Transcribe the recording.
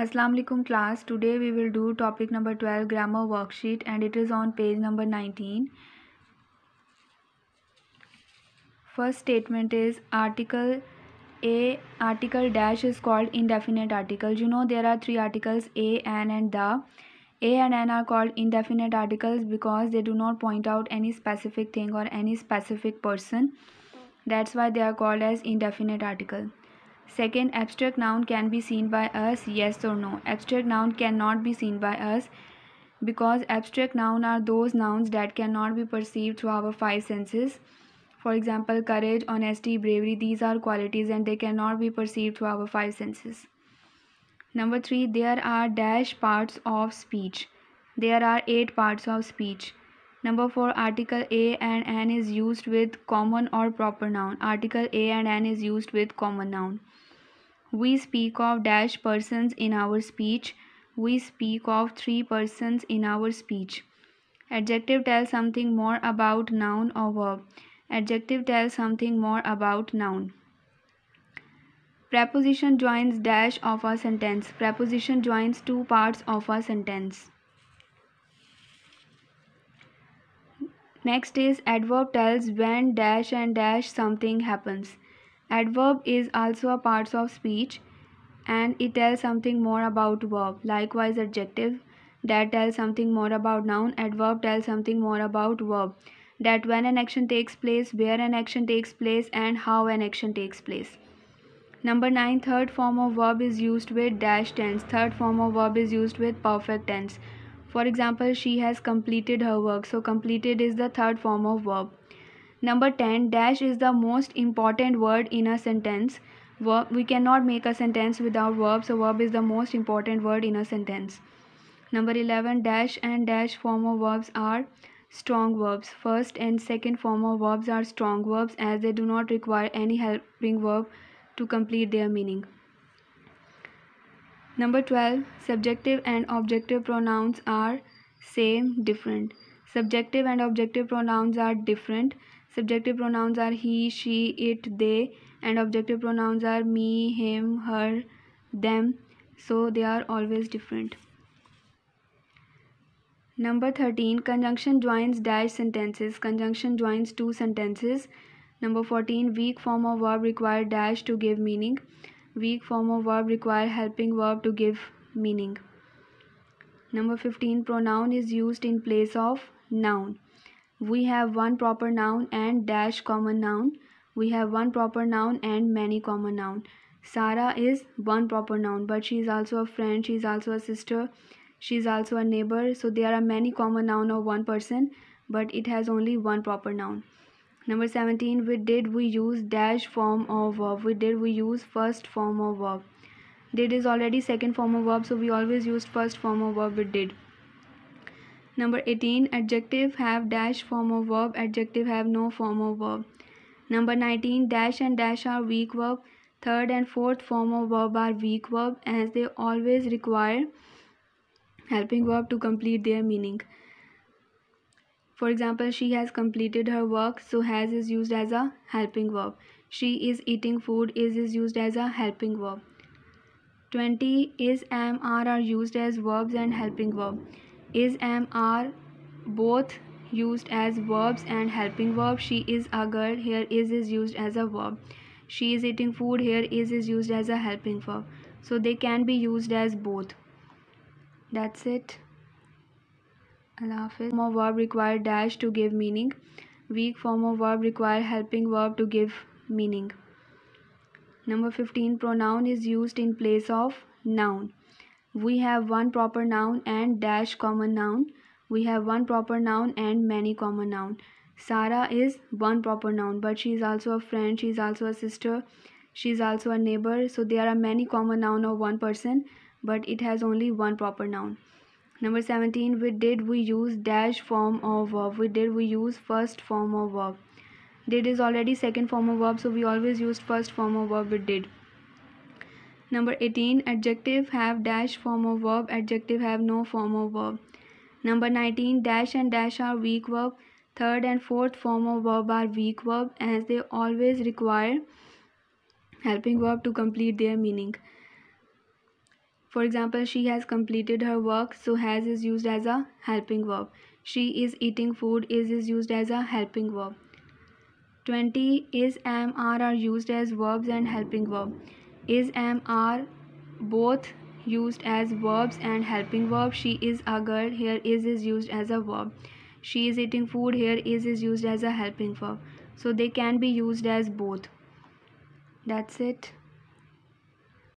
Assalamu alaikum class today we will do topic number 12 grammar worksheet and it is on page number 19 first statement is article a article dash is called indefinite articles you know there are three articles a an and the a and n are called indefinite articles because they do not point out any specific thing or any specific person that's why they are called as indefinite article Second, abstract noun can be seen by us, yes or no. Abstract noun cannot be seen by us because abstract noun are those nouns that cannot be perceived through our five senses. For example, courage, honesty, bravery, these are qualities and they cannot be perceived through our five senses. Number three, there are dash parts of speech. There are eight parts of speech. Number 4 article a and an is used with common or proper noun. Article a and an is used with common noun. We speak of dash persons in our speech. We speak of three persons in our speech. Adjective tells something more about noun or verb. Adjective tells something more about noun. Preposition joins dash of a sentence. Preposition joins two parts of a sentence. Next is adverb tells when dash and dash something happens. Adverb is also a part of speech and it tells something more about verb. Likewise adjective that tells something more about noun. Adverb tells something more about verb. That when an action takes place, where an action takes place and how an action takes place. Number 9 third form of verb is used with dash tense. Third form of verb is used with perfect tense. For example, she has completed her work. So completed is the third form of verb. Number 10, dash is the most important word in a sentence. Verb, we cannot make a sentence without verb. So verb is the most important word in a sentence. Number 11, dash and dash form of verbs are strong verbs. First and second form of verbs are strong verbs as they do not require any helping verb to complete their meaning. Number 12. Subjective and objective pronouns are same, different. Subjective and objective pronouns are different. Subjective pronouns are he, she, it, they and objective pronouns are me, him, her, them. So they are always different. Number 13. Conjunction joins dash sentences. Conjunction joins two sentences. Number 14. Weak form of verb required dash to give meaning. Weak form of verb require helping verb to give meaning. Number 15 pronoun is used in place of noun. We have one proper noun and dash common noun. We have one proper noun and many common noun. Sarah is one proper noun but she is also a friend, she is also a sister, she is also a neighbor. So there are many common noun of one person but it has only one proper noun. Number 17. we did we use dash form of verb? We did we use first form of verb? Did is already second form of verb, so we always used first form of verb with did. Number 18. Adjective have dash form of verb. Adjective have no form of verb. Number 19. Dash and dash are weak verb. Third and fourth form of verb are weak verb as they always require helping verb to complete their meaning. For example, she has completed her work, so has is used as a helping verb. She is eating food, is is used as a helping verb. 20 is am are are used as verbs and helping verb. Is am are both used as verbs and helping verb. She is a girl, here is is used as a verb. She is eating food, here is is used as a helping verb. So they can be used as both. That's it. Allah Form of verb require dash to give meaning. Weak form of verb require helping verb to give meaning. Number 15 pronoun is used in place of noun. We have one proper noun and dash common noun. We have one proper noun and many common noun. Sarah is one proper noun but she is also a friend, she is also a sister, she is also a neighbor. So there are many common noun of one person but it has only one proper noun. Number 17, we did we use dash form of verb? We did we use first form of verb? Did is already second form of verb, so we always used first form of verb with did. Number 18, adjective have dash form of verb, adjective have no form of verb. Number 19, dash and dash are weak verb. Third and fourth form of verb are weak verb as they always require helping verb to complete their meaning. For example, she has completed her work, so has is used as a helping verb. She is eating food, is is used as a helping verb. 20 is am are are used as verbs and helping verb. Is am are both used as verbs and helping verb. She is a girl, here is is used as a verb. She is eating food, here is is used as a helping verb. So they can be used as both. That's it.